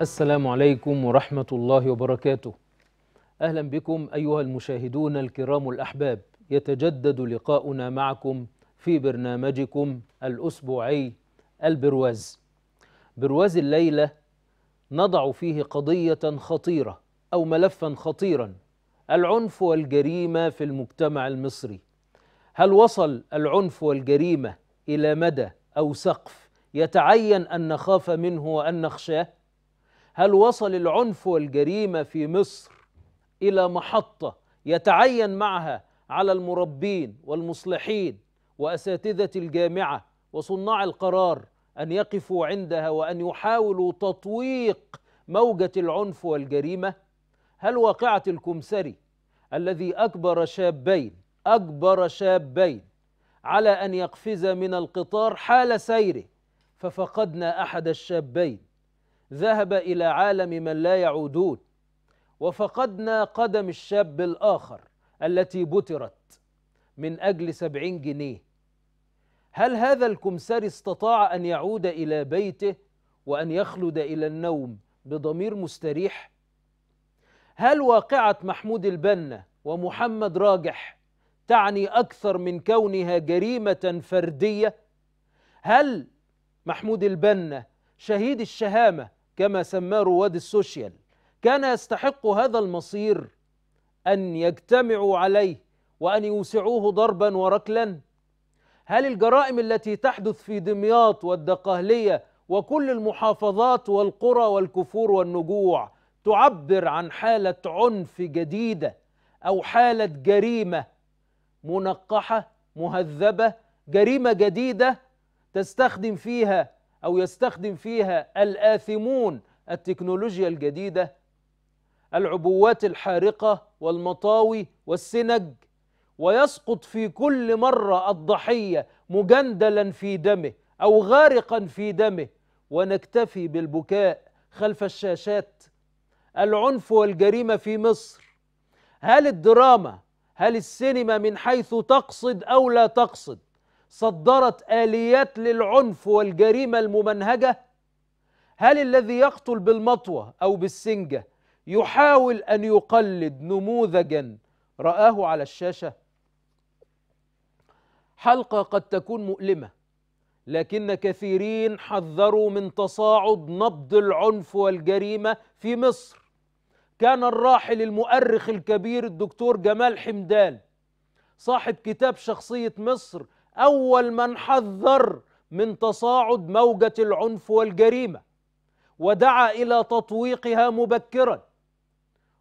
السلام عليكم ورحمة الله وبركاته أهلا بكم أيها المشاهدون الكرام الأحباب يتجدد لقاؤنا معكم في برنامجكم الأسبوعي البرواز برواز الليلة نضع فيه قضية خطيرة أو ملفا خطيرا العنف والجريمة في المجتمع المصري هل وصل العنف والجريمة إلى مدى أو سقف يتعين أن نخاف منه وأن نخشاه هل وصل العنف والجريمه في مصر الى محطه يتعين معها على المربين والمصلحين واساتذه الجامعه وصناع القرار ان يقفوا عندها وان يحاولوا تطويق موجه العنف والجريمه هل واقعه الكمسري الذي اجبر شابين اجبر شابين على ان يقفز من القطار حال سيره ففقدنا احد الشابين ذهب إلى عالم من لا يعودون وفقدنا قدم الشاب الآخر التي بترت من أجل سبعين جنيه هل هذا الكمساري استطاع أن يعود إلى بيته وأن يخلد إلى النوم بضمير مستريح؟ هل واقعة محمود البنا ومحمد راجح تعني أكثر من كونها جريمة فردية؟ هل محمود البنا شهيد الشهامة كما سماه رواد السوشيال كان يستحق هذا المصير أن يجتمعوا عليه وأن يوسعوه ضربا وركلا هل الجرائم التي تحدث في دمياط والدقهلية وكل المحافظات والقرى والكفور والنجوع تعبر عن حالة عنف جديدة أو حالة جريمة منقحة مهذبة جريمة جديدة تستخدم فيها أو يستخدم فيها الآثمون التكنولوجيا الجديدة العبوات الحارقة والمطاوي والسنج ويسقط في كل مرة الضحية مجندلا في دمه أو غارقا في دمه ونكتفي بالبكاء خلف الشاشات العنف والجريمة في مصر هل الدراما هل السينما من حيث تقصد أو لا تقصد صدرت آليات للعنف والجريمة الممنهجة؟ هل الذي يقتل بالمطوة أو بالسنجة يحاول أن يقلد نموذجا رآه على الشاشة؟ حلقة قد تكون مؤلمة لكن كثيرين حذروا من تصاعد نبض العنف والجريمة في مصر كان الراحل المؤرخ الكبير الدكتور جمال حمدان صاحب كتاب شخصية مصر أول من حذر من تصاعد موجة العنف والجريمة ودعا إلى تطويقها مبكرا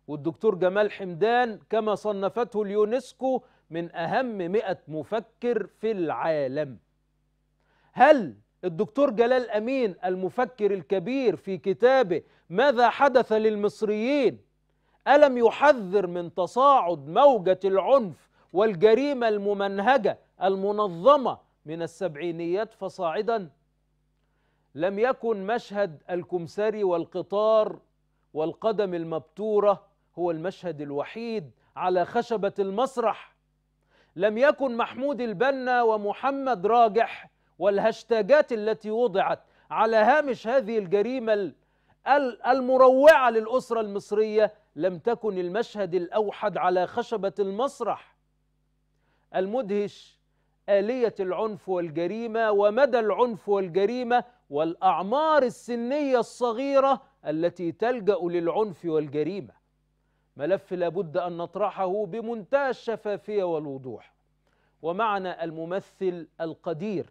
والدكتور جمال حمدان كما صنفته اليونسكو من أهم مئة مفكر في العالم هل الدكتور جلال أمين المفكر الكبير في كتابه ماذا حدث للمصريين ألم يحذر من تصاعد موجة العنف والجريمة الممنهجة المنظمة من السبعينيات فصاعدا لم يكن مشهد الكمساري والقطار والقدم المبتورة هو المشهد الوحيد على خشبة المسرح لم يكن محمود البنا ومحمد راجح والهاشتاجات التي وضعت على هامش هذه الجريمة المروعة للأسرة المصرية لم تكن المشهد الأوحد على خشبة المسرح المدهش آلية العنف والجريمة ومدى العنف والجريمة والأعمار السنية الصغيرة التي تلجأ للعنف والجريمة ملف لابد أن نطرحه بمنتهى الشفافية والوضوح ومعنا الممثل القدير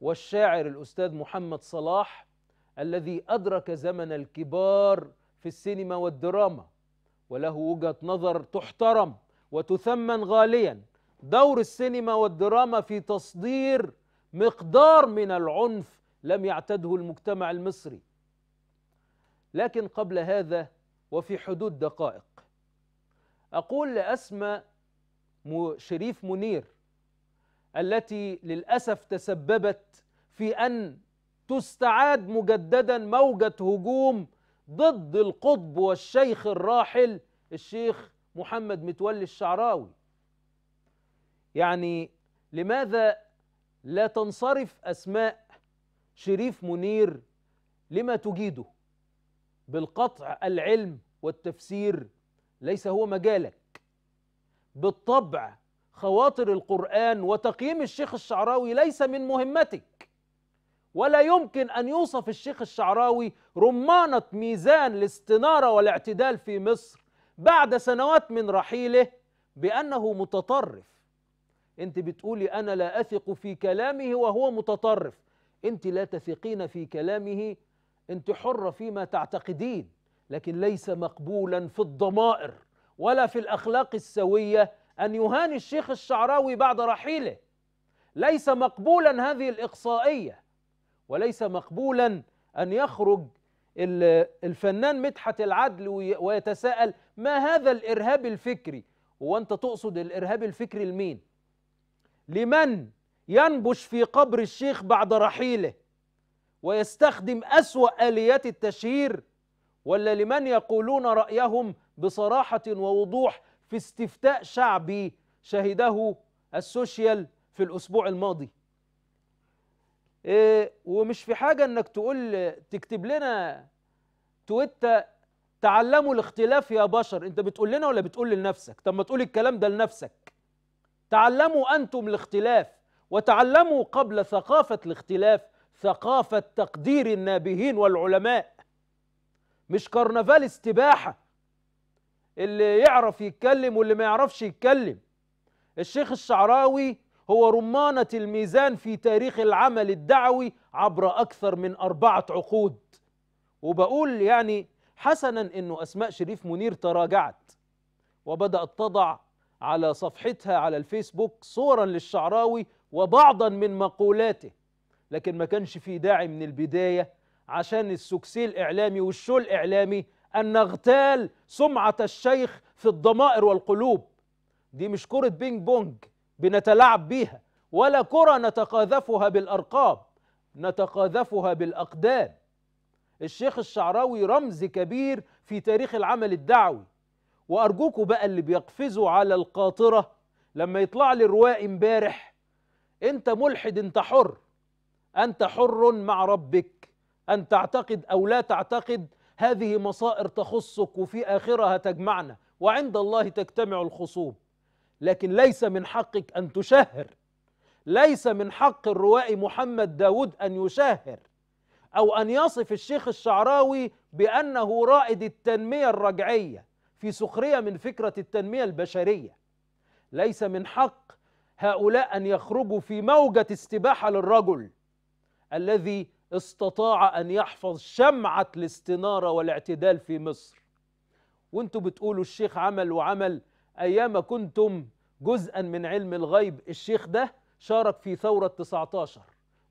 والشاعر الأستاذ محمد صلاح الذي أدرك زمن الكبار في السينما والدراما وله وجهة نظر تحترم وتثمن غالياً دور السينما والدراما في تصدير مقدار من العنف لم يعتده المجتمع المصري لكن قبل هذا وفي حدود دقائق أقول لأسمى شريف منير التي للأسف تسببت في أن تستعاد مجددا موجة هجوم ضد القطب والشيخ الراحل الشيخ محمد متولي الشعراوي يعني لماذا لا تنصرف أسماء شريف منير لما تجيده بالقطع العلم والتفسير ليس هو مجالك بالطبع خواطر القرآن وتقييم الشيخ الشعراوي ليس من مهمتك ولا يمكن أن يوصف الشيخ الشعراوي رمانة ميزان الاستنارة والاعتدال في مصر بعد سنوات من رحيله بأنه متطرف انت بتقولي انا لا اثق في كلامه وهو متطرف انت لا تثقين في كلامه انت حره فيما تعتقدين لكن ليس مقبولا في الضمائر ولا في الاخلاق السويه ان يهاني الشيخ الشعراوي بعد رحيله ليس مقبولا هذه الاقصائيه وليس مقبولا ان يخرج الفنان مدحت العدل ويتساءل ما هذا الارهاب الفكري هو انت تقصد الارهاب الفكري لمين لمن ينبش في قبر الشيخ بعد رحيله ويستخدم أسوأ آليات التشهير ولا لمن يقولون رأيهم بصراحة ووضوح في استفتاء شعبي شهده السوشيال في الأسبوع الماضي إيه ومش في حاجة أنك تقول تكتب لنا تويتا تعلموا الاختلاف يا بشر أنت بتقول لنا ولا بتقول لنفسك طب ما تقول الكلام ده لنفسك تعلموا أنتم الاختلاف وتعلموا قبل ثقافة الاختلاف ثقافة تقدير النابهين والعلماء مش كرنفال استباحة اللي يعرف يتكلم واللي ما يعرفش يتكلم الشيخ الشعراوي هو رمانة الميزان في تاريخ العمل الدعوي عبر أكثر من أربعة عقود وبقول يعني حسنا أنه أسماء شريف منير تراجعت وبدأت تضع على صفحتها على الفيسبوك صورا للشعراوي وبعضا من مقولاته لكن ما كانش في داعي من البداية عشان السكسي الإعلامي والشو الإعلامي أن نغتال سمعة الشيخ في الضمائر والقلوب دي مش كرة بينج بونج بنتلاعب بيها ولا كرة نتقاذفها بالأرقام نتقاذفها بالأقدام الشيخ الشعراوي رمز كبير في تاريخ العمل الدعوي وارجوكوا بقى اللي بيقفزوا على القاطره لما يطلع لي رواه امبارح انت ملحد انت حر انت حر مع ربك ان تعتقد او لا تعتقد هذه مصائر تخصك وفي اخرها تجمعنا وعند الله تجتمع الخصوم لكن ليس من حقك ان تشهر ليس من حق الروائي محمد داود ان يشهر او ان يصف الشيخ الشعراوي بانه رائد التنميه الرجعيه في سخرية من فكرة التنمية البشرية ليس من حق هؤلاء أن يخرجوا في موجة استباحة للرجل الذي استطاع أن يحفظ شمعة الاستنارة والاعتدال في مصر وانتوا بتقولوا الشيخ عمل وعمل أيام كنتم جزءا من علم الغيب الشيخ ده شارك في ثورة 19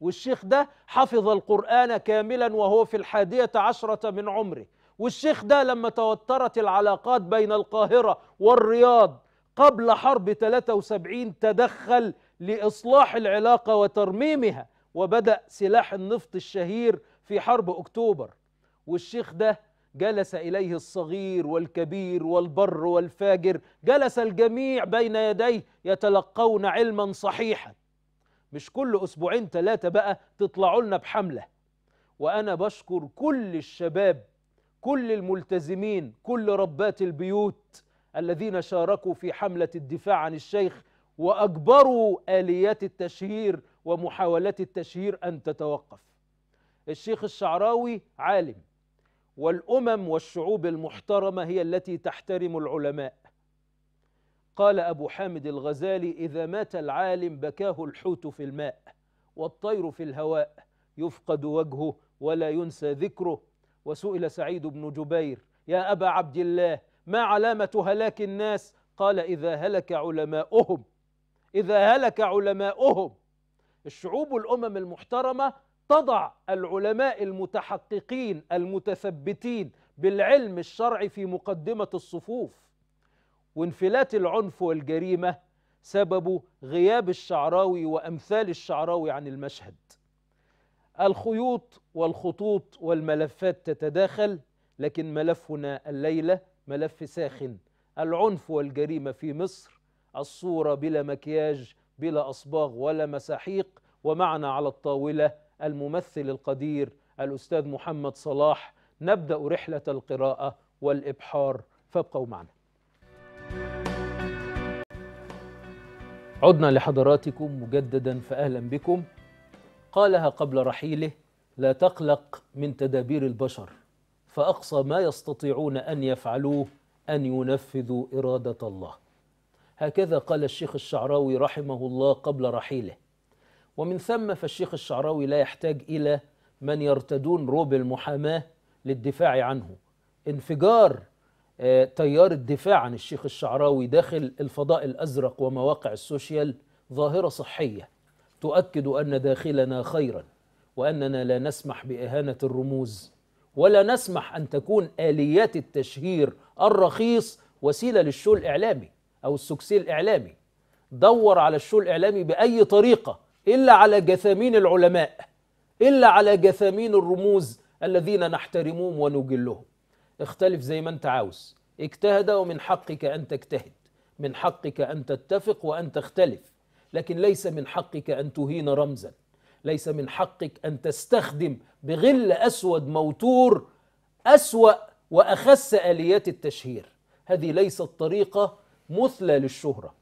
والشيخ ده حفظ القرآن كاملا وهو في الحادية عشرة من عمره والشيخ ده لما توترت العلاقات بين القاهرة والرياض قبل حرب 73 تدخل لإصلاح العلاقة وترميمها وبدأ سلاح النفط الشهير في حرب أكتوبر والشيخ ده جلس إليه الصغير والكبير والبر والفاجر جلس الجميع بين يديه يتلقون علما صحيحا مش كل أسبوعين ثلاثة بقى تطلعوا لنا بحملة وأنا بشكر كل الشباب كل الملتزمين كل ربات البيوت الذين شاركوا في حملة الدفاع عن الشيخ وأجبروا آليات التشهير ومحاولات التشهير أن تتوقف الشيخ الشعراوي عالم والأمم والشعوب المحترمة هي التي تحترم العلماء قال أبو حامد الغزالي إذا مات العالم بكاه الحوت في الماء والطير في الهواء يفقد وجهه ولا ينسى ذكره وسئل سعيد بن جبير يا أبا عبد الله ما علامة هلاك الناس قال إذا هلك علماؤهم إذا هلك علماؤهم الشعوب الأمم المحترمة تضع العلماء المتحققين المتثبتين بالعلم الشرعي في مقدمة الصفوف وانفلات العنف والجريمة سببه غياب الشعراوي وأمثال الشعراوي عن المشهد الخيوط والخطوط والملفات تتداخل لكن ملفنا الليلة ملف ساخن العنف والجريمة في مصر الصورة بلا مكياج بلا أصباغ ولا مساحيق ومعنا على الطاولة الممثل القدير الأستاذ محمد صلاح نبدأ رحلة القراءة والإبحار فابقوا معنا عدنا لحضراتكم مجددا فأهلا بكم قالها قبل رحيله لا تقلق من تدابير البشر فأقصى ما يستطيعون أن يفعلوه أن ينفذوا إرادة الله هكذا قال الشيخ الشعراوي رحمه الله قبل رحيله ومن ثم فالشيخ الشعراوي لا يحتاج إلى من يرتدون روب المحاماة للدفاع عنه انفجار آه، تيار الدفاع عن الشيخ الشعراوي داخل الفضاء الأزرق ومواقع السوشيال ظاهرة صحية تؤكد ان داخلنا خيرا واننا لا نسمح باهانه الرموز ولا نسمح ان تكون اليات التشهير الرخيص وسيله للشو الاعلامي او السكسي الاعلامي دور على الشو الاعلامي باي طريقه الا على جثامين العلماء الا على جثامين الرموز الذين نحترمهم ونجلهم اختلف زي ما انت عاوز اجتهد ومن حقك ان تجتهد من حقك ان تتفق وان تختلف لكن ليس من حقك أن تهين رمزا ليس من حقك أن تستخدم بغل أسود موتور أسوأ وأخس آليات التشهير هذه ليست طريقة مثلى للشهرة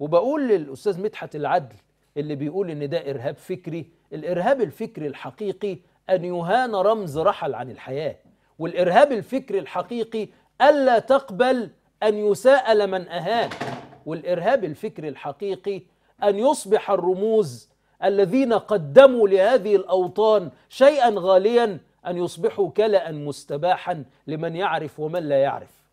وبقول للأستاذ مدحت العدل اللي بيقول إن ده إرهاب فكري الإرهاب الفكري الحقيقي أن يهان رمز رحل عن الحياة والإرهاب الفكري الحقيقي ألا تقبل أن يساءل من أهان والإرهاب الفكري الحقيقي أن يصبح الرموز الذين قدموا لهذه الأوطان شيئا غاليا أن يصبحوا كلأ مستباحا لمن يعرف ومن لا يعرف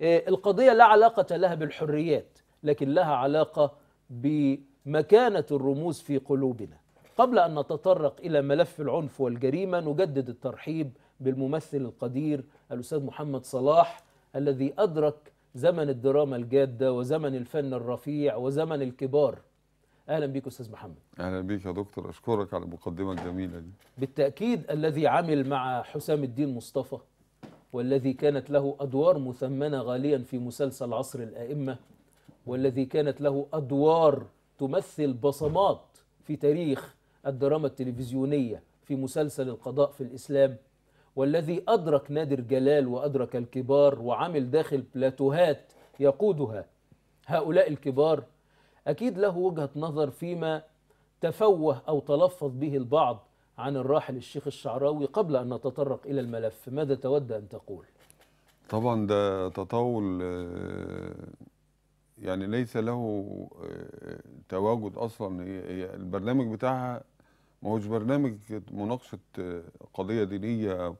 إيه، القضية لا علاقة لها بالحريات لكن لها علاقة بمكانة الرموز في قلوبنا قبل أن نتطرق إلى ملف العنف والجريمة نجدد الترحيب بالممثل القدير الأستاذ محمد صلاح الذي أدرك زمن الدراما الجادة وزمن الفن الرفيع وزمن الكبار أهلا بيك أستاذ محمد أهلا بيك يا دكتور أشكرك على المقدمة الجميلة دي بالتأكيد الذي عمل مع حسام الدين مصطفى والذي كانت له أدوار مثمنة غاليا في مسلسل عصر الآئمة والذي كانت له أدوار تمثل بصمات في تاريخ الدراما التلفزيونية في مسلسل القضاء في الإسلام والذي أدرك نادر جلال وأدرك الكبار وعمل داخل بلاتوهات يقودها هؤلاء الكبار أكيد له وجهة نظر فيما تفوه أو تلفظ به البعض عن الراحل الشيخ الشعراوي قبل أن نتطرق إلى الملف ماذا تود أن تقول؟ طبعا ده تطاول آه، يعني ليس له آه، تواجد أصلا البرنامج بتاعها ما هوش برنامج مناقشه آه، قضيه دينيه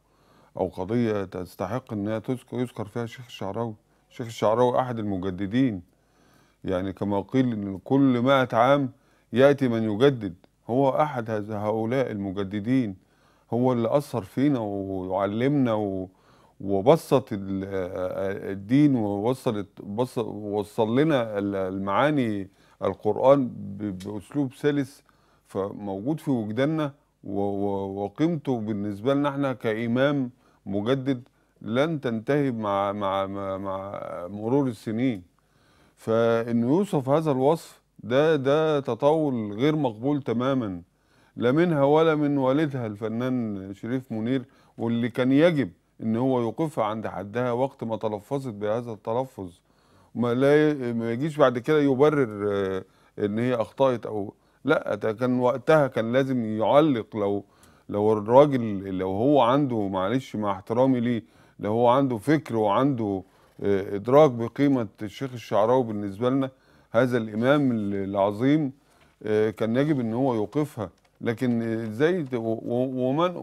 او قضيه تستحق انها تذكر يذكر فيها الشيخ الشعراوي الشيخ الشعراوي احد المجددين يعني كما قيل ان كل مائة عام ياتي من يجدد هو احد هؤلاء المجددين هو اللي اثر فينا وعلمنا وبسط آه، الدين ووصلت وصل لنا المعاني القران باسلوب سلس فموجود في وجداننا وقيمته بالنسبه لنا احنا كامام مجدد لن تنتهي مع مع مع, مع مرور السنين فانه يوصف هذا الوصف ده ده تطاول غير مقبول تماما لا منها ولا من والدها الفنان شريف منير واللي كان يجب ان هو يوقفها عند حدها وقت ما تلفظت بهذا التلفظ ما لا ما يجيش بعد كده يبرر آه، ان هي اخطات او لا ده كان وقتها كان لازم يعلق لو لو الراجل لو هو عنده معلش مع احترامي ليه لو هو عنده فكر وعنده آه، ادراك بقيمه الشيخ الشعراوي بالنسبه لنا هذا الامام العظيم آه، كان يجب ان هو يوقفها لكن ازاي ومن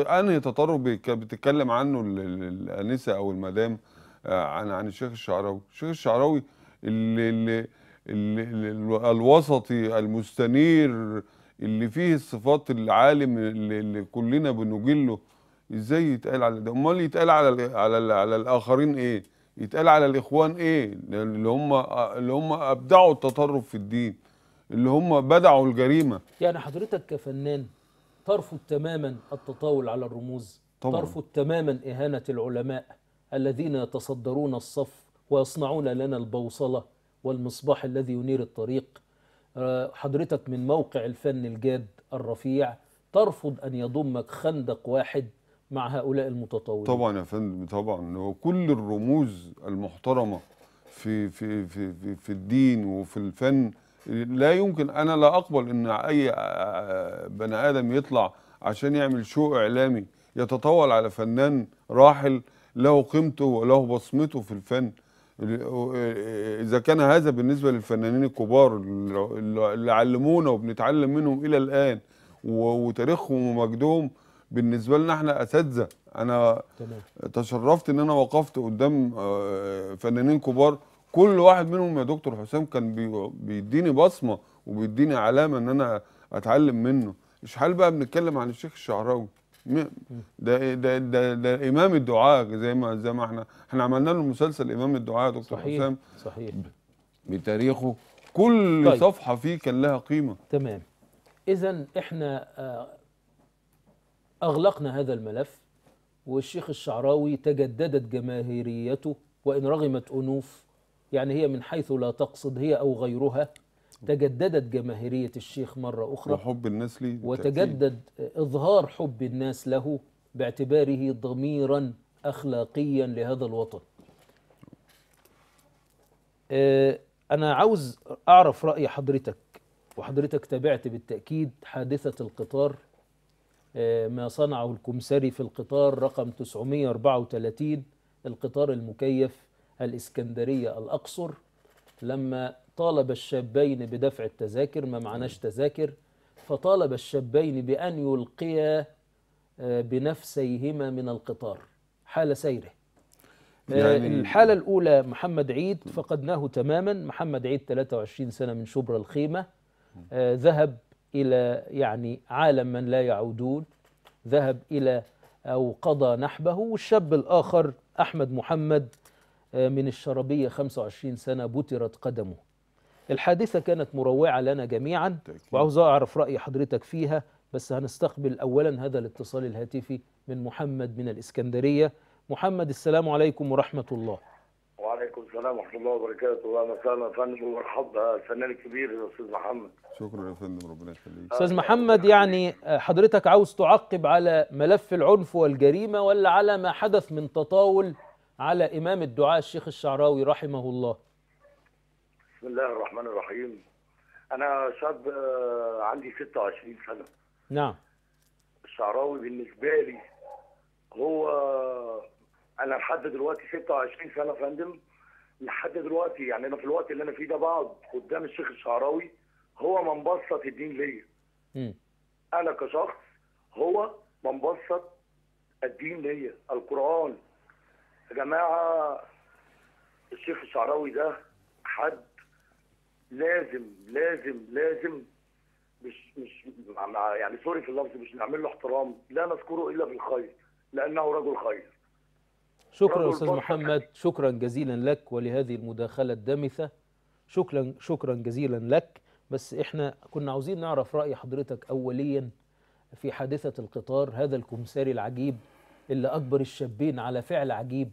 وانهي تطرف بتتكلم عنه الانسه او المدام آه، عن عن الشيخ الشعراوي الشيخ الشعراوي اللي, اللي الوسطي المستنير اللي فيه الصفات العالم اللي كلنا بنجله ازاي يتقال على ده امال يتقال على ال على ال على الاخرين ايه يتقال على الاخوان ايه اللي هم اللي هم ابدعوا التطرف في الدين اللي هم بدعوا الجريمه يعني حضرتك كفنان ترفض تماما التطاول على الرموز طبعا. ترفض تماما اهانه العلماء الذين يتصدرون الصف ويصنعون لنا البوصله والمصباح الذي ينير الطريق آه، حضرتك من موقع الفن الجاد الرفيع ترفض أن يضمك خندق واحد مع هؤلاء المتطورين طبعا يا فندم طبعا وكل الرموز المحترمة في, في, في, في, في الدين وفي الفن لا يمكن أنا لا أقبل أن أي آه، بني آدم يطلع عشان يعمل شو إعلامي يتطاول على فنان راحل له قيمته وله بصمته في الفن اذا كان هذا بالنسبه للفنانين الكبار اللي علمونا وبنتعلم منهم الى الان وتاريخهم ومجدهم بالنسبه لنا احنا اساتذه انا تشرفت ان انا وقفت قدام آه، فنانين كبار كل واحد منهم يا دكتور حسام كان بيديني بصمه وبيديني علامه ان انا اتعلم منه اشحال بقى بنتكلم عن الشيخ الشعراوي ده ده ده, ده امام الدعاء زي ما زي ما احنا احنا عملنا له مسلسل امام الدعاء دكتور صحيح حسام صحيح بتاريخه كل طيب. صفحه فيه كان لها قيمه تمام اذا احنا آه، اغلقنا هذا الملف والشيخ الشعراوي تجددت جماهيريته وان رغمت انوف يعني هي من حيث لا تقصد هي او غيرها تجددت جماهيرية الشيخ مرة أخرى وحب الناس ليه وتجدد إظهار حب الناس له باعتباره ضميرا أخلاقيا لهذا الوطن آه، أنا عاوز أعرف رأي حضرتك وحضرتك تابعت بالتأكيد حادثة القطار آه، ما صنعه الكمسري في القطار رقم 934 القطار المكيف الإسكندرية الأقصر لما طالب الشابين بدفع التذاكر ما معناش تذاكر فطالب الشابين بأن يلقيا آه، بنفسيهما من القطار حال سيره آه، يعني الحالة الأولى محمد عيد فقدناه تماما محمد عيد 23 سنة من شبرا الخيمة آه، ذهب إلى يعني عالم من لا يعودون ذهب إلى أو قضى نحبه والشاب الآخر أحمد محمد من الشربية 25 سنة بترت قدمه الحادثة كانت مروعة لنا جميعا وعاوز أعرف رأي حضرتك فيها بس هنستقبل أولا هذا الاتصال الهاتفي من محمد من الإسكندرية محمد السلام عليكم ورحمة الله وعليكم السلام ورحمة الله وبركاته أهلا وسهلا يا فندم ومرحبا الفنان الكبير يا أستاذ محمد شكرا يا فندم ربنا يخليك أستاذ محمد يعني حضرتك عاوز تعقب على ملف العنف والجريمة ولا على ما حدث من تطاول على إمام الدعاء الشيخ الشعراوي رحمه الله بسم الله الرحمن الرحيم انا شاب آه، عندي 26 سنه نعم الشعراوي بالنسبه لي هو آه، انا لحد دلوقتي 26 سنه فندم لحد دلوقتي يعني انا في الوقت اللي انا فيه ده بقعد قدام الشيخ الشعراوي هو منبسط الدين ليا انا كشخص هو منبسط الدين ليا القران يا جماعه الشيخ الشعراوي ده حد لازم لازم لازم مش مش يعني سوري في اللفظ مش نعمل له احترام لا نذكره الا بالخير لانه رجل خير شكرا استاذ محمد شكرا جزيلا لك ولهذه المداخله الدامثه شكرا شكرا جزيلا لك بس احنا كنا عاوزين نعرف راي حضرتك اوليا في حادثه القطار هذا الكمساري العجيب اللي اكبر الشابين على فعل عجيب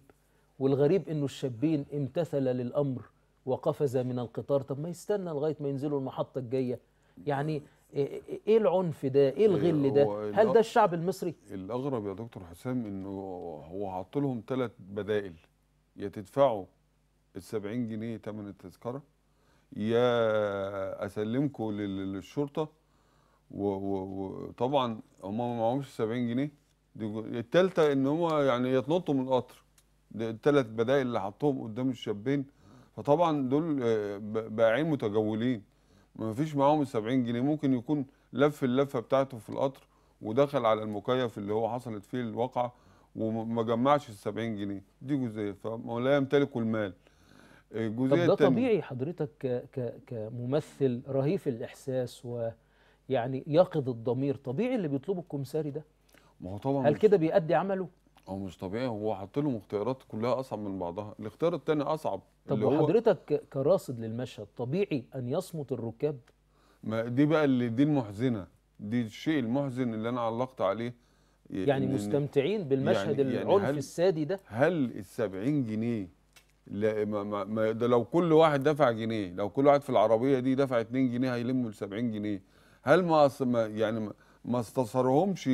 والغريب انه الشابين امتثل للامر وقفز من القطار طب ما يستنى لغايه ما ينزلوا المحطه الجايه يعني ايه, إيه-, إيه العنف ده ايه الغل ده هل ده الشعب المصري الاغرب يا دكتور حسام انه هو حاط لهم ثلاث بدائل يا تدفعوا ال 70 جنيه ثمن التذكره يا اسلمكم للشرطه وطبعا هم ما معهمش 70 جنيه الثالثه ان هم يعني يتنطوا من القطر الثلاث بدائل اللي حطهم قدام الشابين فطبعا دول آه، بائعين متجولين ما فيش معاهم ال 70 جنيه ممكن يكون لف اللفه بتاعته في القطر ودخل على المكيف اللي هو حصلت فيه الواقعه وما جمعش ال 70 جنيه دي جزئيه فلا لا يمتلك المال آه، الجزئيه طب ده طبيعي حضرتك ك كممثل رهيف الاحساس ويعني يقظ الضمير طبيعي اللي بيطلبه الكمساري ده ما هو طبعا هل كده بيأدي عمله هو مش طبيعي هو حاط له اختيارات كلها اصعب من بعضها الاختيار الثاني اصعب طب وحضرتك كراصد للمشهد طبيعي ان يصمت الركاب ما دي بقى اللي دي المحزنه دي الشيء المحزن اللي انا علقت عليه يعني مستمتعين بالمشهد يعني, يعني العنف يعني السادي ده هل ال 70 جنيه لا ما ما ده لو كل واحد دفع جنيه لو كل واحد في العربيه دي دفع 2 جنيه هيلموا ال 70 جنيه هل ما يعني ما ما استصرهمش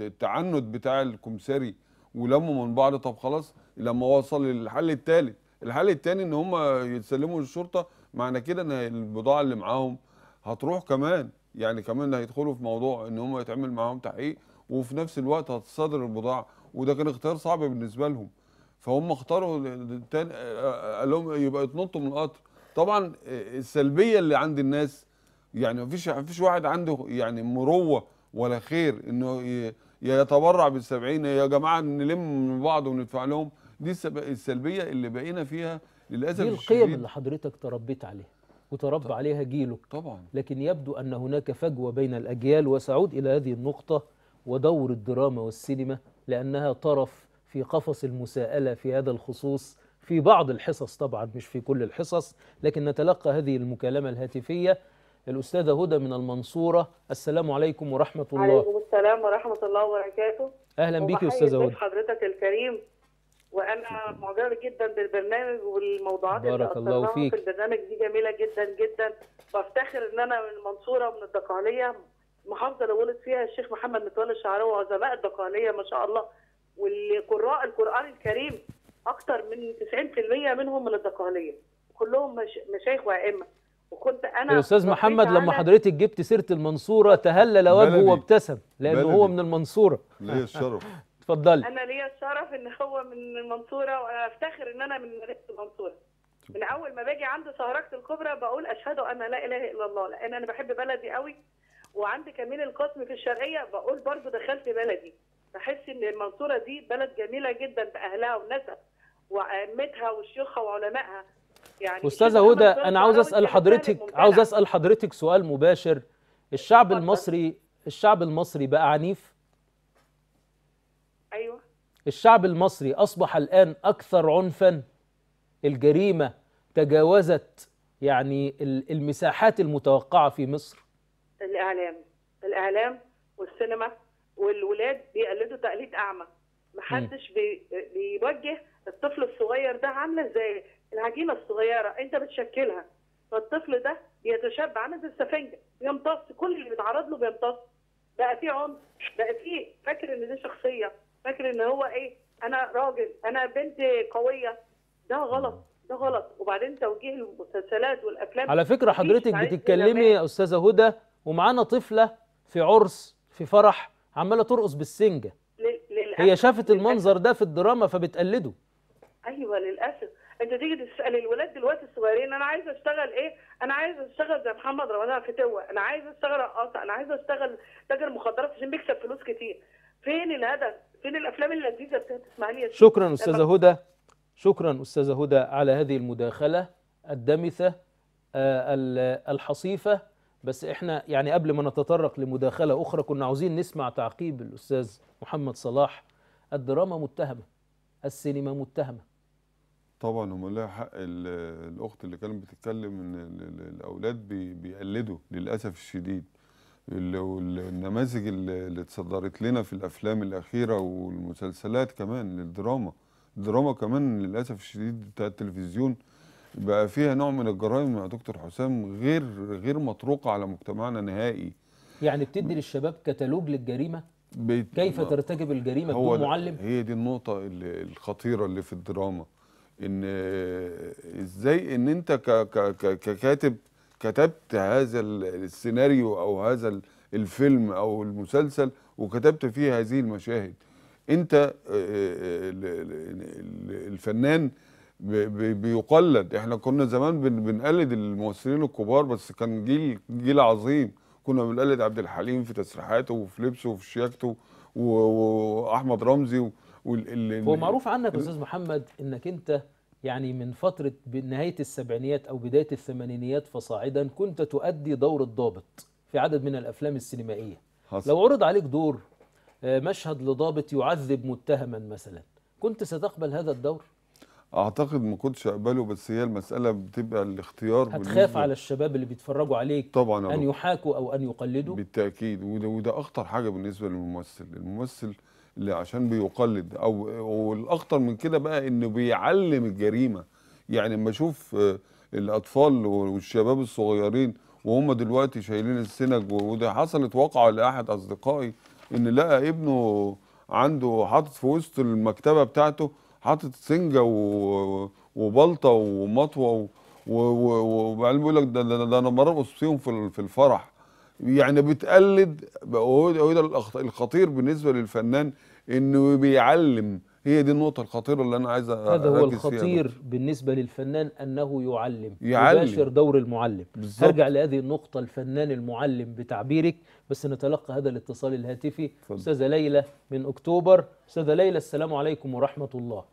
التعنت بتاع الكمساري ولموا من بعض طب خلاص لما وصل للحل الثالث الحل الثاني ان هم يتسلموا للشرطه معنى كده ان البضاعه اللي معاهم هتروح كمان يعني كمان هيدخلوا في موضوع ان هم يتعمل معاهم تحقيق وفي نفس الوقت هتصدر البضاعه وده كان اختيار صعب بالنسبه لهم فهم اختاروا قال لهم يبقى يتنطوا من القطر طبعا السلبيه اللي عند الناس يعني مفيش مفيش واحد عنده يعني مروه ولا خير انه يا يتبرع بال 70 يا جماعه نلم من بعض وندفع لهم دي السلبيه اللي بقينا فيها للاسف دي القيم اللي حضرتك تربيت عليها وتربى طبعا. عليها جيلك طبعا لكن يبدو ان هناك فجوه بين الاجيال وسعود الى هذه النقطه ودور الدراما والسينما لانها طرف في قفص المساءله في هذا الخصوص في بعض الحصص طبعا مش في كل الحصص لكن نتلقى هذه المكالمه الهاتفيه الأستاذة هدى من المنصورة السلام عليكم ورحمة الله عليكم السلام ورحمة الله وبركاته أهلا بيك يا أستاذة هدى حضرتك الكريم وأنا معجبة جدا بالبرنامج والموضوعات بارك اللي الله فيك. في البرنامج دي جميلة جدا جدا بفتخر إن أنا من المنصورة من الدقهلية محافظة اللي ولد فيها الشيخ محمد متولي الشعراوي وعظماء الدقهلية ما شاء الله والقراء القرآن الكريم أكثر من 90% منهم من الدقهلية كلهم مشايخ وأئمة وكنت انا الاستاذ محمد لما حضرتك جبت سيره المنصوره تهلل وجهه وابتسم لانه هو من المنصوره ليه الشرف اتفضلي انا ليا الشرف ان هو من المنصوره وانا افتخر ان انا من مدينه المنصوره من اول ما باجي عند سهرات الكبرى بقول اشهد ان لا اله الا الله لان انا بحب بلدي قوي وعندي كمين القسم في الشرقيه بقول برضو دخلت بلدي بحس ان المنصوره دي بلد جميله جدا باهلها وناسها وعامتها وشيوخها وعلمائها يعني استاذه هدى انا عاوز اسال حضرتك عاوز اسال حضرتك سؤال مباشر الشعب المصري الشعب المصري بقى عنيف ايوه الشعب المصري اصبح الان اكثر عنفا الجريمه تجاوزت يعني المساحات المتوقعه في مصر الاعلام الاعلام والسينما والولاد بيقلدوا تقليد اعمى محدش بيوجه الطفل الصغير ده عامله ازاي العجينه الصغيره انت بتشكلها فالطفل ده بيتشبع عامل زي السفنجه بيمتص كل اللي بيتعرض له بيمتص بقى في عنف بقى في فاكر ان دي شخصيه فاكر ان هو ايه انا راجل انا بنت قويه ده غلط ده غلط وبعدين توجيه المسلسلات والافلام على فكره حضرتك بتتكلمي يا استاذه هدى ومعانا طفله في عرس في فرح عماله ترقص بالسنجه هي شافت المنظر ده في الدراما فبتقلده ايوه للاسف انت تيجي تسال الولاد دلوقتي الصغيرين انا عايزه اشتغل ايه؟ انا عايزه اشتغل زي محمد رمضان فتوه، انا عايزه اشتغل رقاصه، انا عايزه اشتغل تاجر مخدرات عشان بيكسب فلوس كتير. فين الهدف؟ فين الافلام اللذيذه اللي بتسمع لي شكرا استاذه هدى شكرا استاذه هدى على هذه المداخله الدمثه آه، الحصيفه بس احنا يعني قبل ما نتطرق لمداخله اخرى كنا عاوزين نسمع تعقيب الاستاذ محمد صلاح الدراما متهمه السينما متهمه طبعا هم لها حق الاخت اللي كانت بتتكلم ان الاولاد بيقلدوا للاسف الشديد النماذج اللي اتصدرت لنا في الافلام الاخيره والمسلسلات كمان للدراما الدراما كمان للاسف الشديد بتاع التلفزيون بقى فيها نوع من الجرائم يا دكتور حسام غير غير مطروقه على مجتمعنا نهائي يعني بتدي للشباب كتالوج للجريمه بيت... كيف ترتكب الجريمه بدون معلم هي دي النقطه الخطيره اللي في الدراما ان ازاي ان انت ككاتب كتبت هذا السيناريو او هذا الفيلم او المسلسل وكتبت فيه هذه المشاهد انت آه، آه، الفنان بيقلد احنا كنا زمان بنقلد الممثلين الكبار بس كان جيل جيل عظيم كنا بنقلد عبد الحليم في تسريحاته وفي لبسه وفي شياكته واحمد رمزي وال... هو معروف عنك يا استاذ محمد انك انت يعني من فتره نهايه السبعينيات او بدايه الثمانينيات فصاعدا كنت تؤدي دور الضابط في عدد من الافلام السينمائيه حصل. لو عرض عليك دور آه، مشهد لضابط يعذب متهما مثلا كنت ستقبل هذا الدور اعتقد ما كنتش اقبله بس هي المساله بتبقى الاختيار هتخاف على الشباب اللي بيتفرجوا عليك طبعا ان يحاكوا او ان يقلدوا بالتاكيد وده, وده اخطر حاجه بالنسبه للممثل الممثل عشان بيقلد او والاخطر من كده بقى انه بيعلم الجريمه يعني لما اشوف آه، الاطفال والشباب الصغيرين وهم دلوقتي شايلين السنج وده حصلت واقعه لاحد اصدقائي ان لقى ابنه عنده حاطط في وسط المكتبه بتاعته حاطط سنجه وبلطه ومطوه وبعدين بيقول لك ده, ده, ده انا مرقص فيهم في الفرح يعني بتقلد وهو ده الخطير بالنسبه للفنان انه بيعلم هي دي النقطه الخطيره اللي انا عايز هذا هو الخطير فيها بالنسبه للفنان انه يعلم يعلم يباشر دور المعلم بالزبط. هرجع لهذه النقطه الفنان المعلم بتعبيرك بس نتلقى هذا الاتصال الهاتفي استاذه ليلى من اكتوبر استاذه ليلى السلام عليكم ورحمه الله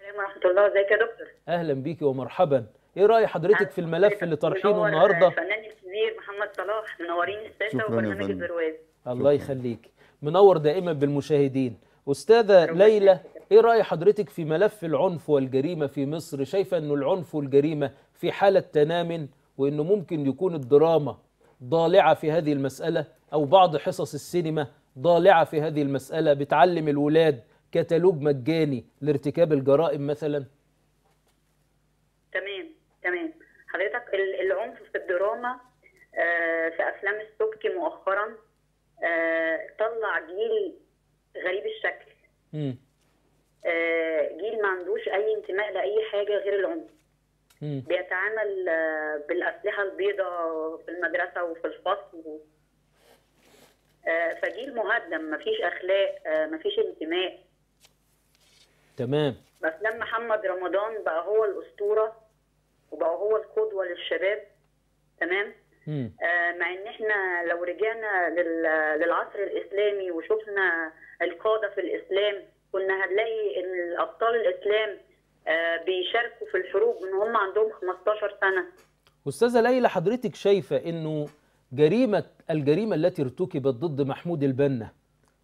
السلام ورحمه الله ازيك يا دكتور اهلا بيكي ومرحبا ايه راي حضرتك في الملف اللي طرحينه النهارده الفنان الامير محمد صلاح منورين الساسه وبرنامج البرواز الله يخليك منور دائما بالمشاهدين استاذه ليلى ايه راي حضرتك في ملف العنف والجريمه في مصر شايفه انه العنف والجريمه في حاله تنام وانه ممكن يكون الدراما ضالعه في هذه المساله او بعض حصص السينما ضالعه في هذه المساله بتعلم الولاد كتالوج مجاني لارتكاب الجرائم مثلا تمام تمام حضرتك العنف في الدراما آه، في افلام السبكي مؤخرا آه، طلع جيل غريب الشكل آه، جيل ما عندوش اي انتماء لاي حاجه غير العنف بيتعامل بالاسلحه البيضاء في المدرسه وفي الفصل فجيل مهدم مفيش اخلاق مفيش انتماء تمام لما محمد رمضان بقى هو الاسطوره وبقى هو القدوه للشباب تمام آه، مع ان احنا لو رجعنا للعصر الاسلامي وشفنا القاده في الاسلام كنا هنلاقي ان ابطال الاسلام آه، بيشاركوا في الحروب من هم عندهم 15 سنه استاذه ليلى حضرتك شايفه انه جريمه الجريمه التي ارتكبت ضد محمود البنا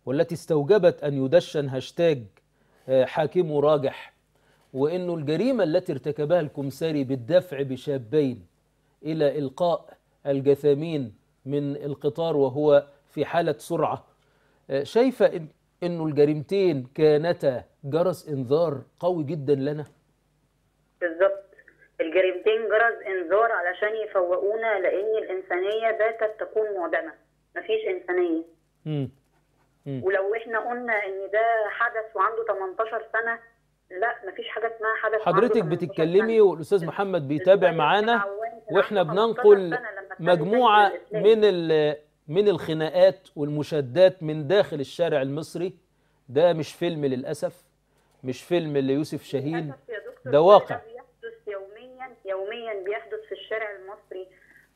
والتي استوجبت ان يدشن هاشتاج آه، حاكمه راجح وانه الجريمه التي ارتكبها الكمساري بالدفع بشابين الى القاء الجثامين من القطار وهو في حالة سرعة آه، شايفة إن أنه الجريمتين كانتا جرس إنذار قوي جدا لنا بالظبط الجريمتين جرس إنذار علشان يفوقونا لأن الإنسانية باتت تكون معدمة مفيش إنسانية م. م. ولو إحنا قلنا إن ده حدث وعنده 18 سنة لا مفيش حاجه اسمها حدث حضرتك بتتكلمي والاستاذ محمد بيتابع معانا واحنا بننقل مجموعه من من الخناقات والمشادات من داخل الشارع المصري ده مش فيلم للاسف مش فيلم ليوسف شاهين ده واقع بيحدث يوميا يوميا بيحدث في الشارع المصري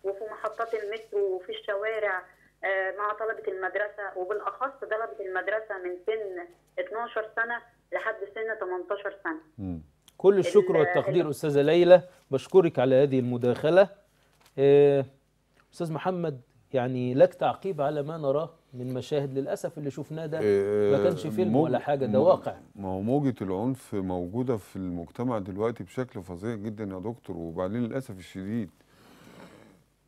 وفي محطات المترو وفي الشوارع آه، مع طلبة المدرسة وبالأخص طلبة المدرسة من سن 12 سنة لحد سن 18 سنة كل الشكر والتقدير أستاذة ليلى بشكرك على هذه المداخلة آه، استاذ محمد يعني لك تعقيب على ما نراه من مشاهد للاسف اللي شفناه ده ما آه، كانش فيلم ولا حاجه ده واقع ما هو موجه العنف موجوده في المجتمع دلوقتي بشكل فظيع جدا يا دكتور وبعدين للاسف الشديد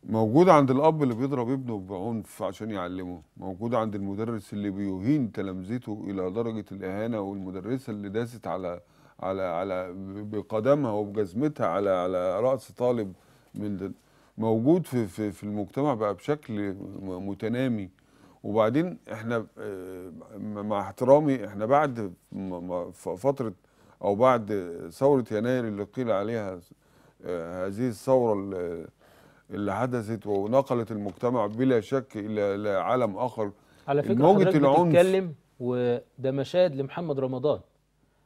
موجودة عند الأب اللي بيضرب ابنه بعنف عشان يعلمه موجودة عند المدرس اللي بيهين تلامذته إلى درجة الإهانة والمدرسة اللي داست على على على بقدمها وبجزمتها على على رأس طالب من موجود في في, في المجتمع بقى بشكل متنامي وبعدين احنا آه، مع احترامي احنا بعد فتره او بعد ثوره يناير اللي قيل عليها آه، هذه الثوره اللي حدثت ونقلت المجتمع بلا شك الى عالم اخر على فكره موجه العنف بتتكلم وده مشاهد لمحمد رمضان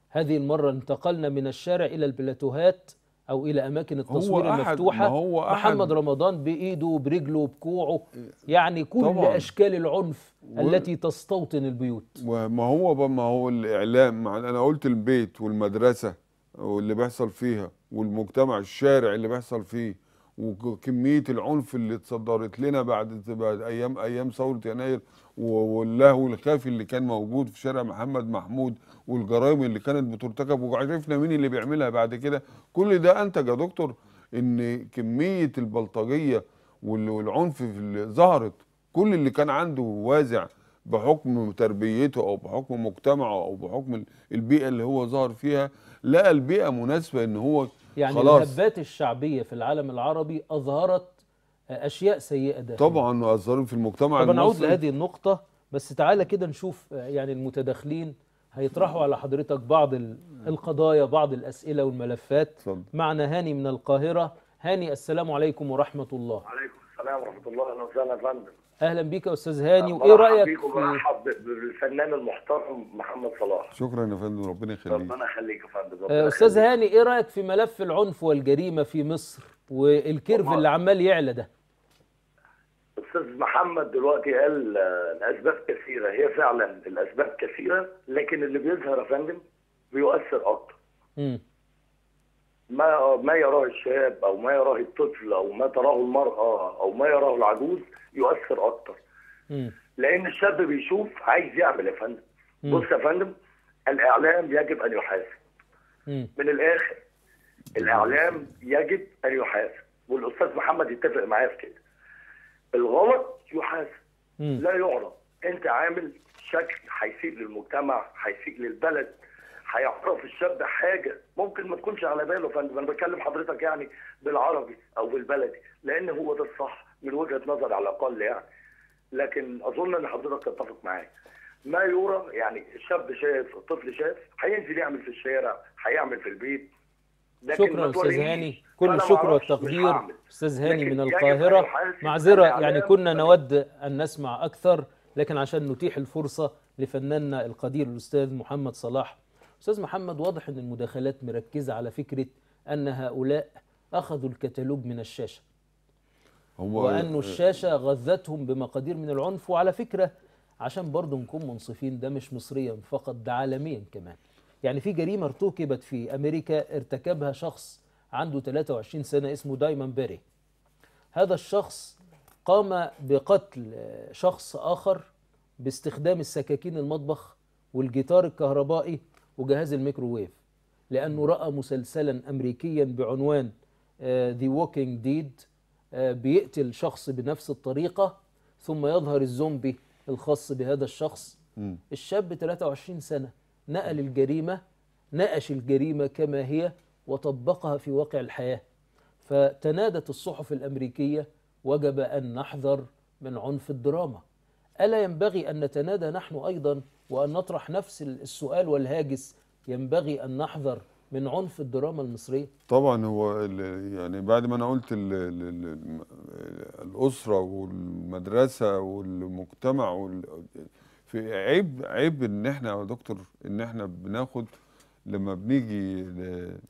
هذه المره انتقلنا من الشارع الى البلاتوهات او الى اماكن التصوير هو المفتوحه هو أحد محمد رمضان بايده وبرجله وبكوعه يعني كل طبعًا اشكال العنف و... التي تستوطن البيوت ما هو ما هو الاعلام انا قلت البيت والمدرسه واللي بيحصل فيها والمجتمع الشارع اللي بيحصل فيه وكميه العنف اللي اتصدرت لنا بعد ايام ايام ثوره يناير واللهو الخافي اللي كان موجود في شارع محمد محمود والجرائم اللي كانت بترتكب وعرفنا مين اللي بيعملها بعد كده كل ده انتج يا دكتور ان كميه البلطجيه والعنف اللي ظهرت كل اللي كان عنده وازع بحكم تربيته او بحكم مجتمعه او بحكم البيئه اللي هو ظهر فيها لقى البيئه مناسبه ان هو يعني خلاص الهبات الشعبيه في العالم العربي اظهرت اشياء سيئه ده طبعا اظهرت في المجتمع طب المصري طب نعود لهذه النقطه بس تعالى كده نشوف يعني المتداخلين هيطرحوا على حضرتك بعض القضايا بعض الأسئلة والملفات معنا هاني من القاهرة هاني السلام عليكم ورحمة الله عليكم السلام ورحمة الله أهلا وسهلا يا فندم أهلا بيك يا أستاذ هاني وإيه رأيك مرحب بالفنان المحترم محمد صلاح شكرا يا فندم ربنا يخليك ربنا يخليك يا فندم آه، أستاذ هاني إيه رأيك في ملف العنف والجريمة في مصر والكيرف اللي عمال يعلى ده الاستاذ محمد دلوقتي قال الاسباب آه، كثيره هي فعلا الاسباب كثيره لكن اللي بيظهر يا فندم بيؤثر اكتر ما ما يراه الشاب او ما يراه الطفل او ما تراه المراه او ما يراه العجوز يؤثر اكتر لان الشاب بيشوف عايز يعمل يا فندم بص يا فندم الاعلام يجب ان يحاسب من الاخر الاعلام يجب ان يحاسب والاستاذ محمد يتفق معايا في كده الغلط يحاسب لا يعرف انت عامل شكل هيسيء للمجتمع هيسيء للبلد هيعرف الشاب حاجه ممكن ما تكونش على باله فانا بكلم حضرتك يعني بالعربي او بالبلدي لان هو ده الصح من وجهه نظر على الاقل يعني لكن اظن ان حضرتك تتفق معايا ما يرى يعني الشاب شاف الطفل شاف هينزل يعمل في الشارع هيعمل في البيت شكرا استاذ هاني كل الشكر والتقدير استاذ هاني من القاهره معذره يعني كنا نود ان نسمع اكثر لكن عشان نتيح الفرصه لفناننا القدير الاستاذ محمد صلاح استاذ محمد واضح ان المداخلات مركزه على فكره ان هؤلاء اخذوا الكتالوج من الشاشه هو وان آه. الشاشه غذتهم بمقادير من العنف وعلى فكره عشان برضه نكون منصفين ده مش مصريا فقط ده عالميا كمان يعني في جريمة ارتكبت في أمريكا ارتكبها شخص عنده 23 سنة اسمه دايمان بيري هذا الشخص قام بقتل شخص آخر باستخدام السكاكين المطبخ والجيتار الكهربائي وجهاز الميكروويف لأنه رأى مسلسلا أمريكيا بعنوان ذا ووكينج ديد بيقتل شخص بنفس الطريقة ثم يظهر الزومبي الخاص بهذا الشخص الشاب 23 سنة نقل الجريمة نقش الجريمة كما هي وطبقها في واقع الحياة فتنادت الصحف الأمريكية وجب أن نحذر من عنف الدراما ألا ينبغي أن نتنادى نحن أيضا وأن نطرح نفس السؤال والهاجس ينبغي أن نحذر من عنف الدراما المصرية طبعا هو يعني بعد ما أنا قلت الـ الـ الأسرة والمدرسة والمجتمع في عيب عيب ان احنا يا دكتور ان احنا بناخد لما بنيجي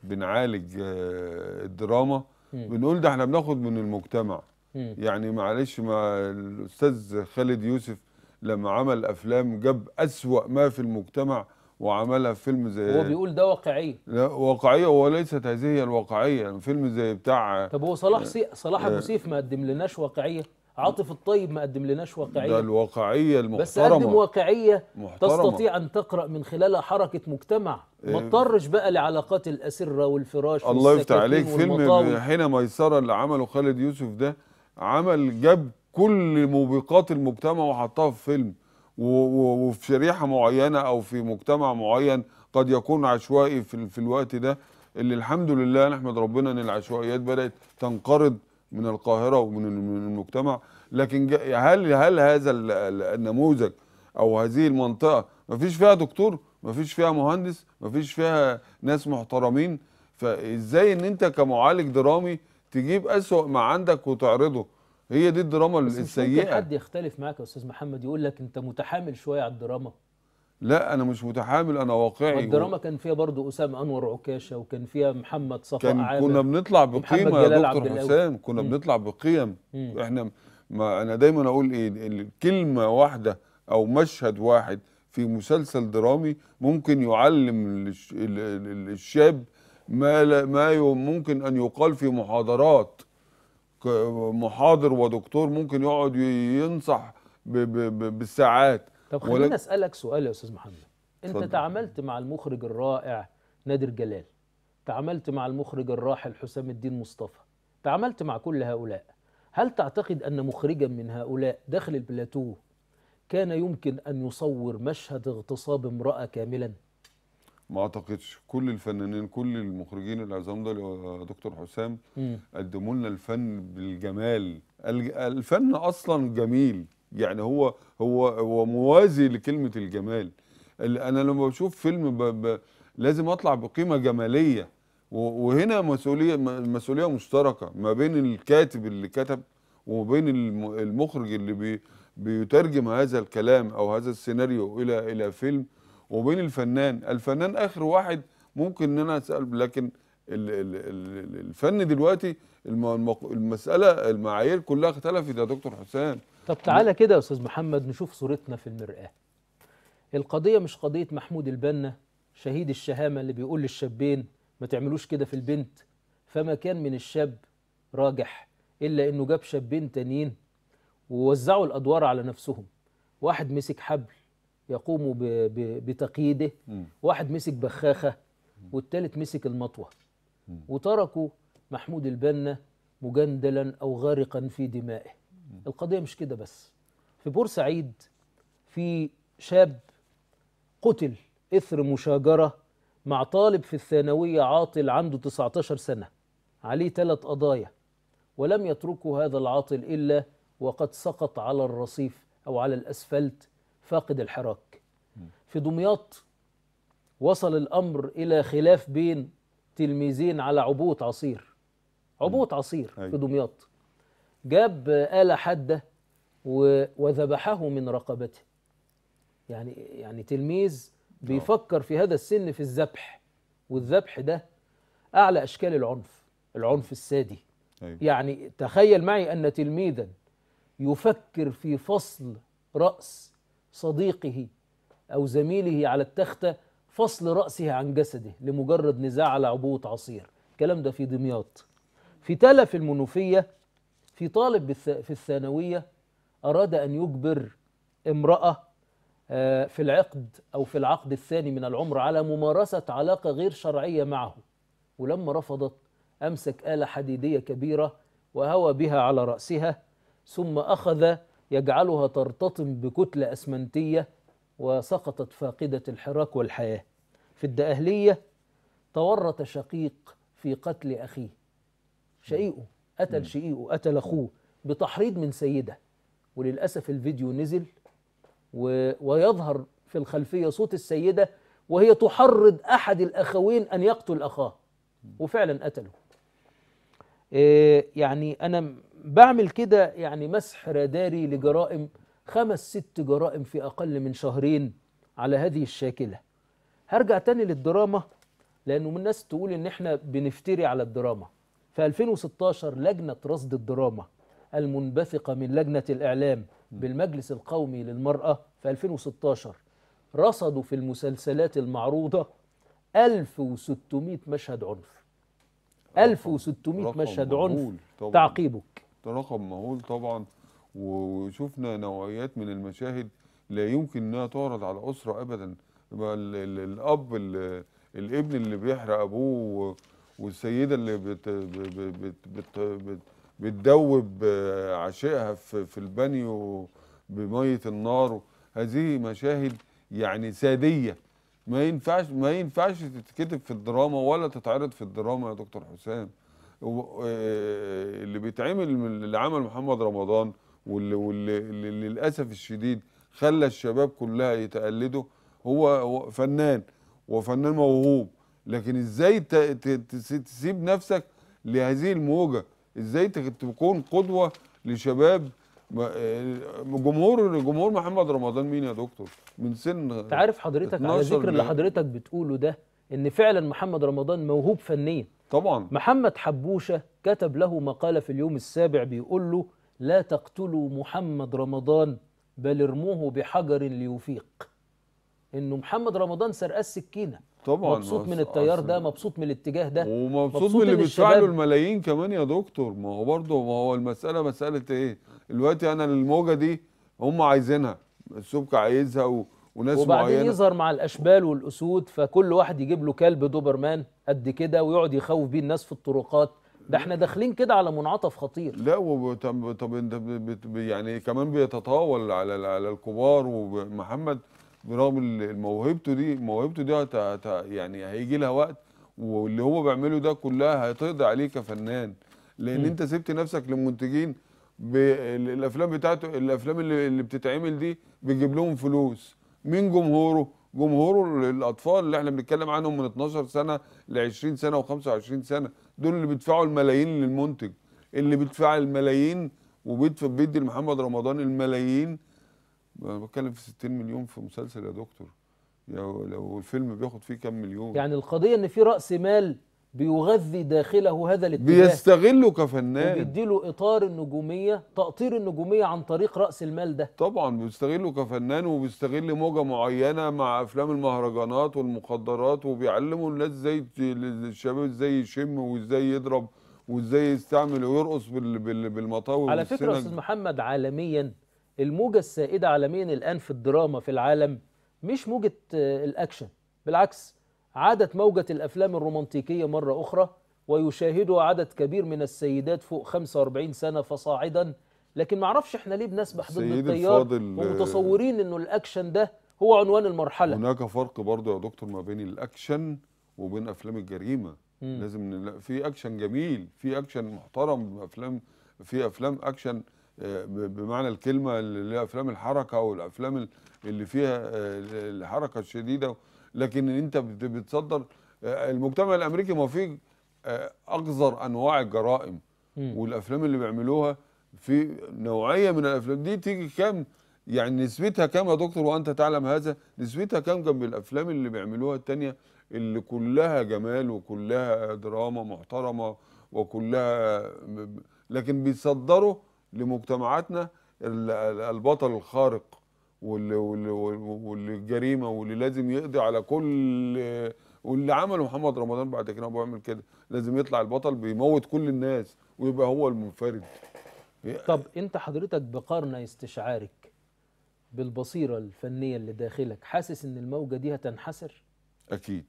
بنعالج آه، الدراما بنقول ده احنا بناخد من المجتمع يعني معلش ما الاستاذ خالد يوسف لما عمل افلام جاب اسوا ما في المجتمع وعملها في فيلم زي هو بيقول ده واقعيه لا واقعيه وليست هذه هي الواقعيه يعني فيلم زي بتاع طب هو صلاح آه، سي... صلاح ابو آه. سيف ما قدم لناش واقعيه عاطف الطيب ما قدم لناش واقعيه ده الواقعيه المحترمه بس قدم واقعيه محترمة. تستطيع ان تقرا من خلالها حركه مجتمع إيه؟ ما اضطرش بقى لعلاقات الاسره والفراش الله يفتح عليك فيلم حين ميسره اللي عمله خالد يوسف ده عمل جاب كل موبقات المجتمع وحطها في فيلم وفي شريحه معينه او في مجتمع معين قد يكون عشوائي في, في الوقت ده اللي الحمد لله نحمد ربنا ان العشوائيات بدات تنقرض من القاهره ومن المجتمع لكن هل هل هذا النموذج او هذه المنطقه ما فيش فيها دكتور ما فيش فيها مهندس ما فيش فيها ناس محترمين فازاي ان انت كمعالج درامي تجيب اسوأ ما عندك وتعرضه هي دي الدراما السيئه حد يختلف معاك يا استاذ محمد يقول لك انت متحامل شويه على الدراما لا انا مش متحامل انا واقعي والدراما كان فيها برضه اسامه انور عكاشه وكان فيها محمد صفاء عامر كنا بنطلع بقيمه يا دكتور حسام كنا بنطلع بقيم مم. احنا ما انا دايما اقول ايه الكلمه واحده او مشهد واحد في مسلسل درامي ممكن يعلم الشاب ما ما ممكن ان يقال في محاضرات محاضر ودكتور ممكن يقعد ينصح بالساعات طب خليني اسالك سؤال يا استاذ محمد انت تعاملت مع المخرج الرائع نادر جلال تعاملت مع المخرج الراحل حسام الدين مصطفى تعاملت مع كل هؤلاء هل تعتقد ان مخرجا من هؤلاء داخل البلاتو كان يمكن ان يصور مشهد اغتصاب امراه كاملا ما اعتقدش كل الفنانين كل المخرجين العظام ده يا دكتور حسام قدموا لنا الفن بالجمال الفن اصلا جميل يعني هو هو هو موازي لكلمه الجمال انا لما بشوف فيلم ب ب لازم اطلع بقيمه جماليه وهنا مسؤوليه مسؤوليه مشتركه ما بين الكاتب اللي كتب وما بين المخرج اللي بي بيترجم هذا الكلام او هذا السيناريو الى الى فيلم وبين الفنان الفنان اخر واحد ممكن ان انا اسال لكن الفن دلوقتي المساله المعايير كلها اختلفت يا دكتور حسام طب تعالى كده يا استاذ محمد نشوف صورتنا في المرآة القضية مش قضية محمود البنا شهيد الشهامة اللي بيقول للشابين ما تعملوش كده في البنت فما كان من الشاب راجح إلا إنه جاب شابين تانيين ووزعوا الأدوار على نفسهم واحد مسك حبل يقوم بتقييده واحد مسك بخاخة والثالث مسك المطوة وتركوا محمود البنا مجندلا أو غارقا في دمائه القضية مش كده بس في بورسعيد في شاب قتل إثر مشاجرة مع طالب في الثانوية عاطل عنده 19 سنة عليه ثلاث قضايا ولم يتركه هذا العاطل إلا وقد سقط على الرصيف أو على الأسفلت فاقد الحراك في دمياط وصل الأمر إلى خلاف بين تلميذين على عبوة عصير عبوة عصير في أيوة. دمياط جاب آلة حادة وذبحه من رقبته يعني يعني تلميذ آه. بيفكر في هذا السن في الذبح والذبح ده أعلى أشكال العنف العنف السادي أيوة. يعني تخيل معي أن تلميذا يفكر في فصل رأس صديقه أو زميله على التختة فصل رأسه عن جسده لمجرد نزاع على عبوة عصير الكلام ده في دمياط في تلف المنوفية في طالب في الثانوية أراد أن يجبر امرأة آه، في العقد أو في العقد الثاني من العمر على ممارسة علاقة غير شرعية معه ولما رفضت أمسك آلة حديدية كبيرة وهوى بها على رأسها ثم أخذ يجعلها ترتطم بكتلة أسمنتية وسقطت فاقدة الحراك والحياة في الدقهلية تورط شقيق في قتل أخيه شقيقه قتل شقيقه وقتل اخوه بتحريض من سيده وللاسف الفيديو نزل و... ويظهر في الخلفيه صوت السيده وهي تحرض احد الاخوين ان يقتل اخاه وفعلا قتله إيه يعني انا بعمل كده يعني مسح راداري لجرائم خمس ست جرائم في اقل من شهرين على هذه الشاكله هرجع تاني للدراما لانه من الناس تقول ان احنا بنفتري على الدراما في 2016 لجنة رصد الدراما المنبثقة من لجنة الإعلام بالمجلس القومي للمرأة في 2016 رصدوا في المسلسلات المعروضة 1600 مشهد عنف 1600 مشهد عنف تعقيبك ده رقم مهول طبعا وشفنا نوعيات من المشاهد لا يمكن انها تعرض على اسره ابدا الاب الابن اللي بيحرق ابوه والسيده اللي بت بت بت بت بتدوب عشقها في, في البانيو بميه النار هذه مشاهد يعني ساديه ما ينفعش ما ينفعش تتكتب في الدراما ولا تتعرض في الدراما يا دكتور حسام آه، اللي بيتعمل اللي عمل محمد رمضان واللي, واللي للاسف الشديد خلى الشباب كلها يتقلده هو فنان وفنان موهوب لكن ازاي تسيب نفسك لهذه الموجه ازاي تكون قدوه لشباب آه، جمهور جمهور محمد رمضان مين يا دكتور من سن انت عارف حضرتك على ذكر اللي حضرتك بتقوله ده ان فعلا محمد رمضان موهوب فنيا طبعا محمد حبوشه كتب له مقاله في اليوم السابع بيقول له لا تقتلوا محمد رمضان بل ارموه بحجر ليفيق انه محمد رمضان سرقه السكينه طبعا مبسوط من التيار ده مبسوط من الاتجاه ده ومبسوط مبسوط من اللي بيدفع له الملايين كمان يا دكتور ما هو برضه ما هو المساله مساله ايه دلوقتي انا الموجه دي هم عايزينها السبك عايزها و... وناس وبعدين معينه وبعدين يظهر مع الاشبال والاسود فكل واحد يجيب له كلب دوبرمان قد كده ويقعد يخوف بيه الناس في الطرقات ده احنا داخلين كده على منعطف خطير لا وطب طب انت يعني كمان بيتطاول على على الكبار ومحمد برغم موهبته دي موهبته دي هت يعني هيجي لها وقت واللي هو بيعمله ده كلها هتقضي عليه كفنان لان م. انت سبت نفسك للمنتجين الافلام بتاعته الافلام اللي, اللي بتتعمل دي بيجيب لهم فلوس مين جمهوره جمهوره الاطفال اللي احنا بنتكلم عنهم من 12 سنه ل 20 سنه و25 سنه دول اللي بيدفعوا الملايين للمنتج اللي بيدفع الملايين وبيدفع بيدي لمحمد رمضان الملايين انا بتكلم في 60 مليون في مسلسل يا دكتور لو لو الفيلم بياخد فيه كام مليون يعني القضيه ان في راس مال بيغذي داخله هذا الاتجاه بيستغله كفنان وبيديله اطار النجوميه تأطير النجوميه عن طريق راس المال ده طبعا بيستغله كفنان وبيستغل موجه معينه مع افلام المهرجانات والمخدرات وبيعلموا الناس ازاي الشباب ازاي يشم وازاي يضرب وازاي يستعمل ويرقص بالمطاوي على فكره استاذ محمد عالميا الموجة السائدة عالميا الآن في الدراما في العالم مش موجة آه، الأكشن بالعكس عادت موجة الأفلام الرومانتيكية مرة أخرى ويشاهدها عدد كبير من السيدات فوق 45 سنة فصاعدا لكن معرفش احنا ليه بنسبح ضد التيار آه، ومتصورين انه الأكشن ده هو عنوان المرحلة هناك فرق برضه يا دكتور ما بين الأكشن وبين أفلام الجريمة مم. لازم في أكشن جميل في أكشن محترم أفلام في أفلام أكشن آه، بمعنى الكلمه اللي هي افلام الحركه والافلام اللي فيها آه، الحركه الشديده لكن انت بتصدر آه، المجتمع الامريكي ما فيه اقذر انواع الجرائم والافلام اللي بيعملوها في نوعيه من الافلام دي تيجي كام يعني نسبتها كام يا دكتور وانت تعلم هذا نسبتها كام جنب الافلام اللي بيعملوها الثانيه اللي كلها جمال وكلها دراما محترمه وكلها لكن بيصدروا لمجتمعاتنا البطل الخارق واللي, واللي الجريمه واللي لازم يقضي على كل واللي عمله محمد رمضان بعد كده هو بيعمل كده لازم يطلع البطل بيموت كل الناس ويبقى هو المنفرد طب انت حضرتك بقارنه استشعارك بالبصيره الفنيه اللي داخلك حاسس ان الموجه دي هتنحسر اكيد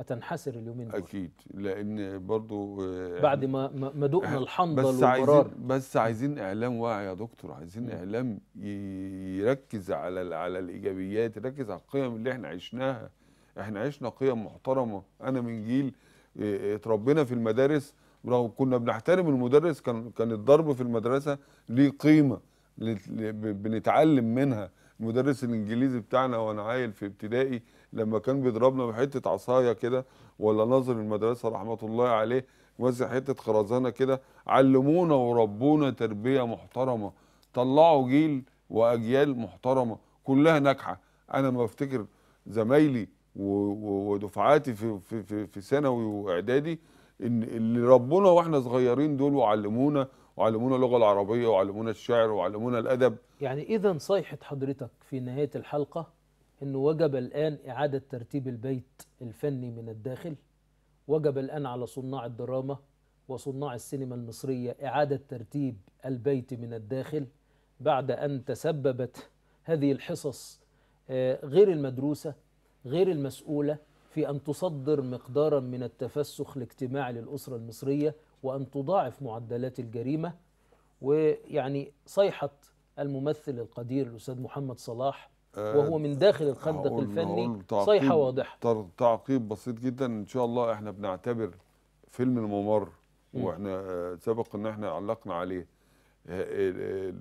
هتنحسر اليومين دول اكيد لان برضو آه، بعد ما ما دقنا الحنظل بس عايزين بس عايزين اعلام واعي يا دكتور عايزين م. اعلام يركز على على الايجابيات يركز على القيم اللي احنا عشناها احنا عشنا قيم محترمه انا من جيل آه، آه، اتربينا في المدارس ولو كنا بنحترم المدرس كان كان الضرب في المدرسه ليه قيمه بنتعلم منها المدرس الانجليزي بتاعنا وانا عايل في ابتدائي لما كان بيضربنا بحته عصايه كده ولا ناظر المدرسه رحمه الله عليه وزع حته خرزانه كده علمونا وربونا تربيه محترمه طلعوا جيل واجيال محترمه كلها ناجحه انا ما افتكر زمايلي ودفعاتي في في في, في ثانوي واعدادي ان اللي ربونا واحنا صغيرين دول وعلمونا وعلمونا اللغه العربيه وعلمونا الشعر وعلمونا الادب يعني اذا صيحه حضرتك في نهايه الحلقه أنه وجب الآن إعادة ترتيب البيت الفني من الداخل وجب الآن على صناع الدراما وصناع السينما المصرية إعادة ترتيب البيت من الداخل بعد أن تسببت هذه الحصص آه، غير المدروسة غير المسؤولة في أن تصدر مقدارا من التفسخ الاجتماعي للأسرة المصرية وأن تضاعف معدلات الجريمة ويعني صيحة الممثل القدير الأستاذ محمد صلاح وهو من داخل الخندق الفني صيحه واضحه تعقيب بسيط جدا ان شاء الله احنا بنعتبر فيلم الممر واحنا آه، سبق ان احنا علقنا عليه آه،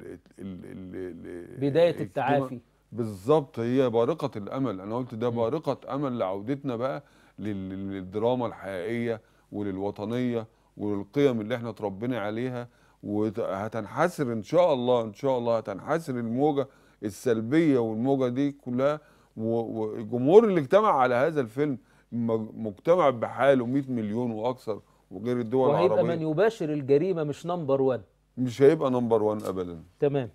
بدايه التعافي بالظبط هي بارقه الامل انا قلت ده بارقه امل لعودتنا بقى للدراما الحقيقيه وللوطنيه وللقيم اللي احنا تربينا عليها وهتنحسر ان شاء الله ان شاء الله هتنحسر الموجه السلبيه والموجه دي كلها والجمهور اللي اجتمع على هذا الفيلم مجتمع بحاله 100 مليون واكثر وغير الدول العربيه وهيبقى من يباشر الجريمه مش نمبر 1 مش هيبقى نمبر 1 ابدا تمام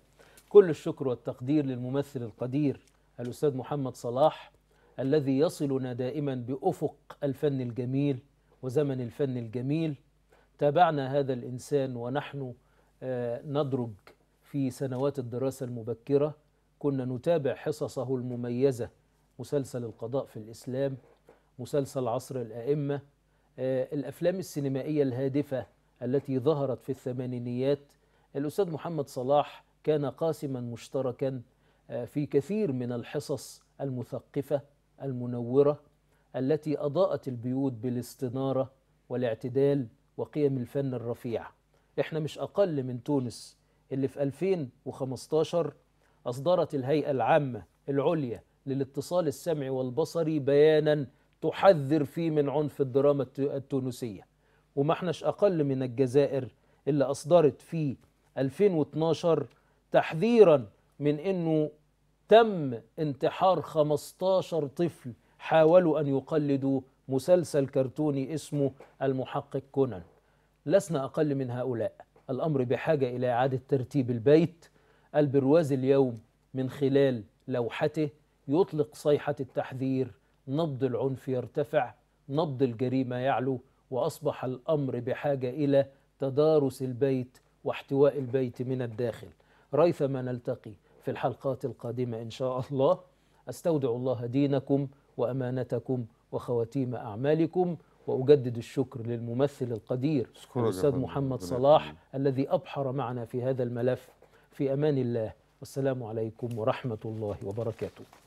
كل الشكر والتقدير للممثل القدير الاستاذ محمد صلاح الذي يصلنا دائما بافق الفن الجميل وزمن الفن الجميل تابعنا هذا الانسان ونحن آه، ندرج في سنوات الدراسه المبكره كنا نتابع حصصه المميزة مسلسل القضاء في الإسلام مسلسل عصر الأئمة آه، الأفلام السينمائية الهادفة التي ظهرت في الثمانينيات الأستاذ محمد صلاح كان قاسما مشتركا آه، في كثير من الحصص المثقفة المنورة التي أضاءت البيوت بالاستنارة والاعتدال وقيم الفن الرفيعة احنا مش أقل من تونس اللي في 2015 أصدرت الهيئة العامة العليا للاتصال السمعي والبصري بيانا تحذر فيه من عنف الدراما التونسية وما احناش أقل من الجزائر اللي أصدرت في 2012 تحذيرا من أنه تم انتحار 15 طفل حاولوا أن يقلدوا مسلسل كرتوني اسمه المحقق كونان لسنا أقل من هؤلاء الأمر بحاجة إلى إعادة ترتيب البيت البرواز اليوم من خلال لوحته يطلق صيحة التحذير نبض العنف يرتفع نبض الجريمة يعلو وأصبح الأمر بحاجة إلى تدارس البيت واحتواء البيت من الداخل ريثما نلتقي في الحلقات القادمة إن شاء الله أستودع الله دينكم وأمانتكم وخواتيم أعمالكم وأجدد الشكر للممثل القدير الأستاذ محمد صلاح الذي أبحر معنا في هذا الملف في أمان الله والسلام عليكم ورحمة الله وبركاته